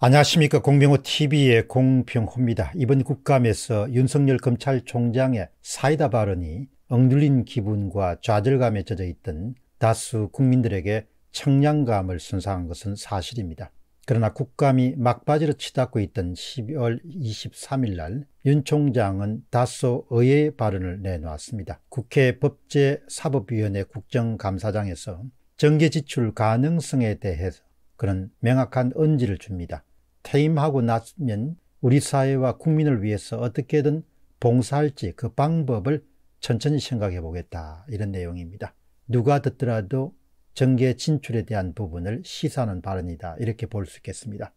안녕하십니까 공병호TV의 공병호입니다. 이번 국감에서 윤석열 검찰총장의 사이다 발언이 억눌린 기분과 좌절감에 젖어있던 다수 국민들에게 청량감을 선사한 것은 사실입니다. 그러나 국감이 막바지로 치닫고 있던 12월 23일 날 윤 총장은 다소 의외의 발언을 내놓았습니다. 국회 법제사법위원회 국정감사장에서 정계 지출 가능성에 대해서 그런 명확한 언지를 줍니다. 퇴임하고 나면 우리 사회와 국민을 위해서 어떻게든 봉사할지 그 방법을 천천히 생각해 보겠다 이런 내용입니다. 누가 듣더라도 정계 진출에 대한 부분을 시사하는 발언이다 이렇게 볼 수 있겠습니다.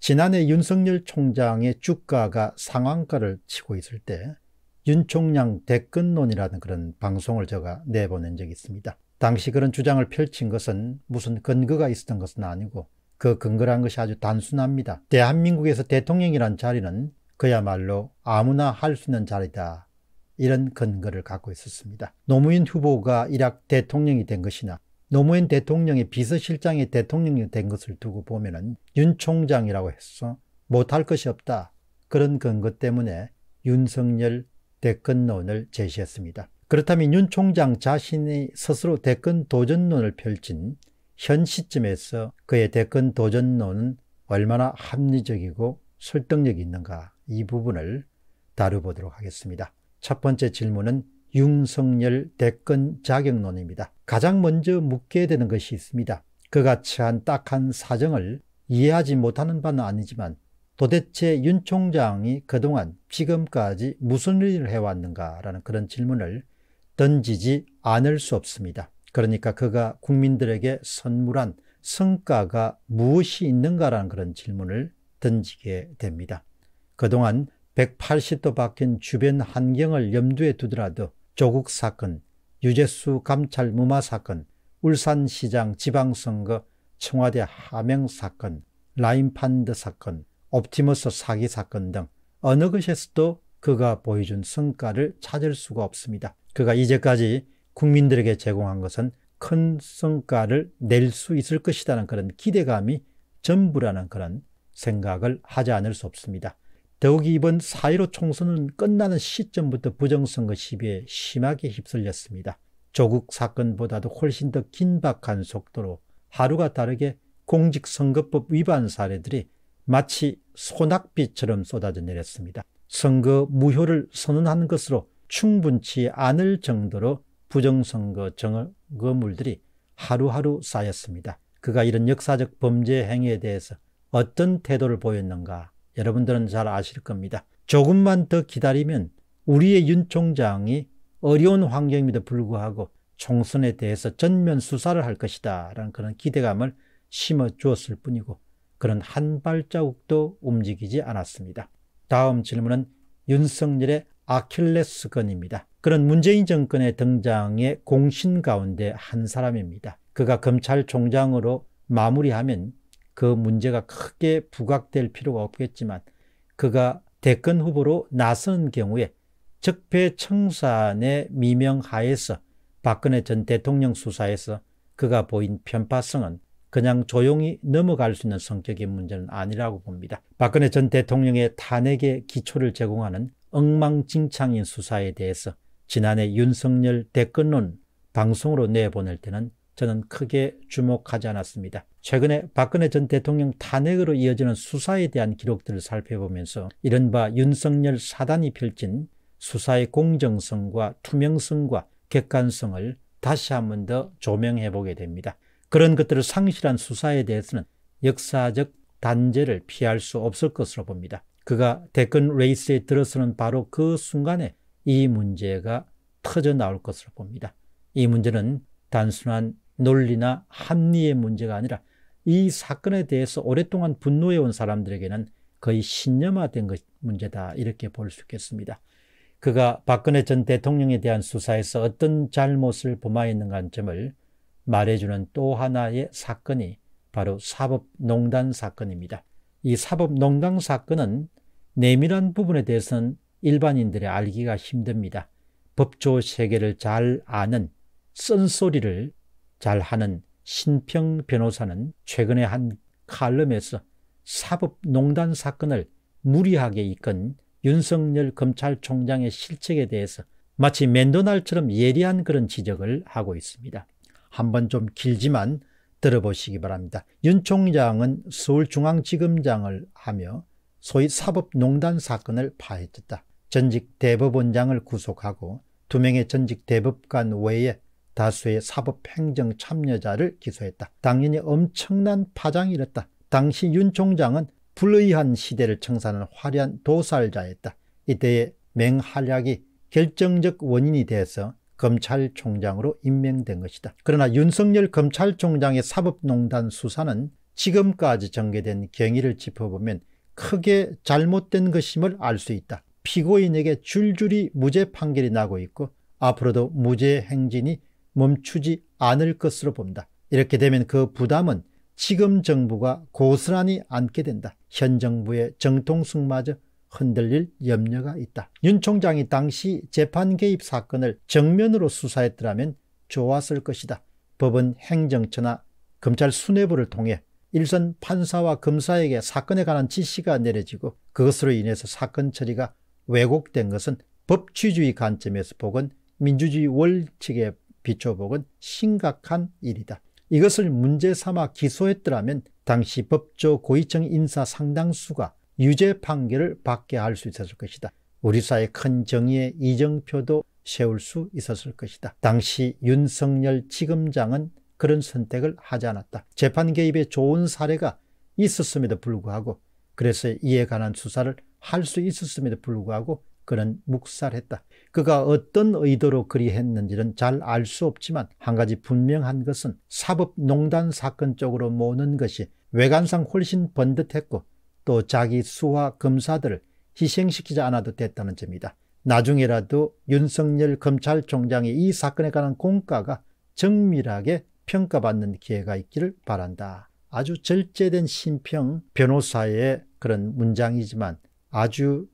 지난해 윤석열 총장의 주가가 상한가를 치고 있을 때 윤총장 댓근론이라는 그런 방송을 제가 내보낸 적이 있습니다. 당시 그런 주장을 펼친 것은 무슨 근거가 있었던 것은 아니고 그 근거란 것이 아주 단순합니다. 대한민국에서 대통령이란 자리는 그야말로 아무나 할 수 있는 자리다. 이런 근거를 갖고 있었습니다. 노무현 후보가 이락 대통령이 된 것이나 노무현 대통령이 비서실장이 대통령이 된 것을 두고 보면은 윤 총장이라고 해서 못할 것이 없다. 그런 근거 때문에 윤석열 대권론을 제시했습니다. 그렇다면 윤 총장 자신이 스스로 대권 도전론을 펼친 현 시점에서 그의 대권 도전론은 얼마나 합리적이고 설득력이 있는가 이 부분을 다뤄보도록 하겠습니다. 첫 번째 질문은 윤석열 대권 자격론입니다. 가장 먼저 묻게 되는 것이 있습니다. 그가 처한 딱한 사정을 이해하지 못하는 바는 아니지만 도대체 윤 총장이 그동안 지금까지 무슨 일을 해왔는가라는 그런 질문을 던지지 않을 수 없습니다. 그러니까 그가 국민들에게 선물한 성과가 무엇이 있는가라는 그런 질문을 던지게 됩니다. 그동안 180도 바뀐 주변 환경을 염두에 두더라도 조국 사건, 유재수 감찰 무마 사건, 울산시장 지방선거 청와대 하명 사건, 라인판드 사건, 옵티머스 사기 사건 등 어느 것에서도 그가 보여준 성과를 찾을 수가 없습니다. 그가 이제까지 국민들에게 제공한 것은 큰 성과를 낼 수 있을 것이라는 그런 기대감이 전부라는 그런 생각을 하지 않을 수 없습니다. 더욱이 이번 4.15 총선은 끝나는 시점부터 부정선거 시비에 심하게 휩쓸렸습니다. 조국 사건보다도 훨씬 더 긴박한 속도로 하루가 다르게 공직선거법 위반 사례들이 마치 소낙비처럼 쏟아져 내렸습니다. 선거 무효를 선언한 것으로 충분치 않을 정도로 부정선거 증거물들이 하루하루 쌓였습니다. 그가 이런 역사적 범죄 행위에 대해서 어떤 태도를 보였는가 여러분들은 잘 아실 겁니다. 조금만 더 기다리면 우리의 윤 총장이 어려운 환경임에도 불구하고 총선에 대해서 전면 수사를 할 것이다 라는 그런 기대감을 심어 주었을 뿐이고 그런 한 발자국도 움직이지 않았습니다. 다음 질문은 윤석열의 아킬레스건입니다. 그런 문재인 정권의 등장의 공신 가운데 한 사람입니다. 그가 검찰총장으로 마무리하면 그 문제가 크게 부각될 필요가 없겠지만 그가 대권 후보로 나선 경우에 적폐청산의 미명하에서 박근혜 전 대통령 수사에서 그가 보인 편파성은 그냥 조용히 넘어갈 수 있는 성격의 문제는 아니라고 봅니다. 박근혜 전 대통령의 탄핵의 기초를 제공하는 엉망진창인 수사에 대해서 지난해 윤석열 대권론 방송으로 내보낼 때는 저는 크게 주목하지 않았습니다. 최근에 박근혜 전 대통령 탄핵으로 이어지는 수사에 대한 기록들을 살펴보면서 이른바 윤석열 사단이 펼친 수사의 공정성과 투명성과 객관성을 다시 한 번 더 조명해 보게 됩니다. 그런 것들을 상실한 수사에 대해서는 역사적 단죄를 피할 수 없을 것으로 봅니다. 그가 대권 레이스에 들어서는 바로 그 순간에 이 문제가 터져 나올 것으로 봅니다. 이 문제는 단순한 논리나 합리의 문제가 아니라 이 사건에 대해서 오랫동안 분노해온 사람들에게는 거의 신념화된 것, 문제다 이렇게 볼 수 있겠습니다. 그가 박근혜 전 대통령에 대한 수사에서 어떤 잘못을 범하였는가 한 점을 말해주는 또 하나의 사건이 바로 사법농단 사건입니다. 이 사법농단 사건은 내밀한 부분에 대해서는 일반인들의 알기가 힘듭니다. 법조 세계를 잘 아는 쓴소리를 잘 하는 신평 변호사는 최근에 한 칼럼에서 사법농단 사건을 무리하게 이끈 윤석열 검찰총장의 실책에 대해서 마치 맨도날처럼 예리한 그런 지적을 하고 있습니다. 한번 좀 길지만 들어보시기 바랍니다. 윤 총장은 서울중앙지검장을 하며 소위 사법농단 사건을 파헤쳤다. 전직 대법원장을 구속하고 두 명의 전직 대법관 외에 다수의 사법행정 참여자를 기소했다. 당연히 엄청난 파장이 일었다. 당시 윤 총장은 불의한 시대를 청산하 화려한 도살자였다. 이때의 맹활약이 결정적 원인이 돼서 검찰총장으로 임명된 것이다. 그러나 윤석열 검찰총장의 사법농단 수사는 지금까지 전개된 경위를 짚어보면 크게 잘못된 것임을 알 수 있다. 피고인에게 줄줄이 무죄 판결이 나고 있고 앞으로도 무죄 행진이 멈추지 않을 것으로 본다. 이렇게 되면 그 부담은 지금 정부가 고스란히 안게 된다. 현 정부의 정통성마저 흔들릴 염려가 있다. 윤 총장이 당시 재판 개입 사건을 정면으로 수사했더라면 좋았을 것이다. 법은 행정처나 검찰 수뇌부를 통해 일선 판사와 검사에게 사건에 관한 지시가 내려지고 그것으로 인해서 사건 처리가 왜곡된 것은 법치주의 관점에서 보건 민주주의 원칙에 비춰보건 심각한 일이다. 이것을 문제 삼아 기소했더라면 당시 법조 고위층 인사 상당수가 유죄 판결을 받게 할 수 있었을 것이다. 우리 사회 큰 정의의 이정표도 세울 수 있었을 것이다. 당시 윤석열 지검장은 그런 선택을 하지 않았다. 재판 개입에 좋은 사례가 있었음에도 불구하고 그래서 이에 관한 수사를 할 수 있었음에도 불구하고 그는 묵살했다. 그가 어떤 의도로 그리 했는지는 잘 알 수 없지만 한 가지 분명한 것은 사법농단 사건 쪽으로 모는 것이 외관상 훨씬 번듯했고 또 자기 수와 검사들을 희생시키지 않아도 됐다는 점이다. 나중에라도 윤석열 검찰총장의이 사건에 관한 공과가 정밀하게 평가받는 기회가 있기를 바란다. 아주 절제된 심평 변호사의 그런 문장이지만 아주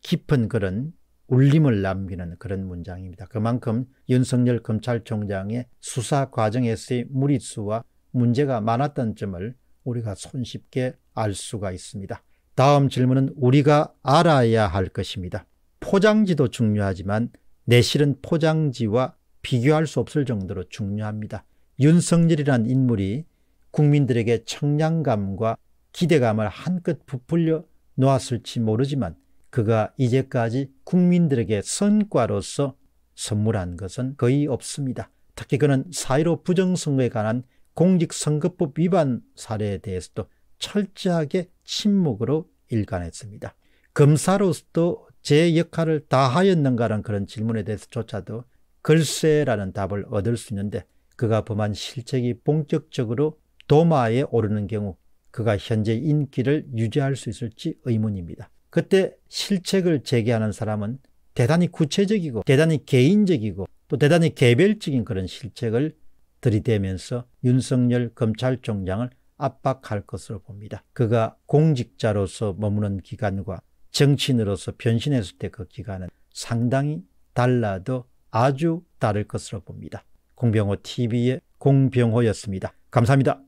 깊은 그런 울림을 남기는 그런 문장입니다. 그만큼 윤석열 검찰총장의 수사 과정에서의 무리수와 문제가 많았던 점을 우리가 손쉽게 알 수가 있습니다. 다음 질문은 우리가 알아야 할 것입니다. 포장지도 중요하지만 내실은 포장지와 비교할 수 없을 정도로 중요합니다. 윤석열이란 인물이 국민들에게 청량감과 기대감을 한껏 부풀려 놓았을지 모르지만 그가 이제까지 국민들에게 성과로서 선물한 것은 거의 없습니다. 특히 그는 사회로 부정선거에 관한 공직선거법 위반 사례에 대해서도 철저하게 침묵으로 일관했습니다. 검사로서도 제 역할을 다 하였는가라는 그런 질문에 대해서조차도 글쎄라는 답을 얻을 수 있는데 그가 범한 실책이 본격적으로 도마에 오르는 경우 그가 현재 인기를 유지할 수 있을지 의문입니다. 그때 실책을 제기하는 사람은 대단히 구체적이고 대단히 개인적이고 또 대단히 개별적인 그런 실책을 들이대면서 윤석열 검찰총장을 압박할 것으로 봅니다. 그가 공직자로서 머무는 기간과 정치인으로서 변신했을 때 그 기간은 상당히 달라도 아주 다를 것으로 봅니다. 공병호 TV의 공병호였습니다. 감사합니다.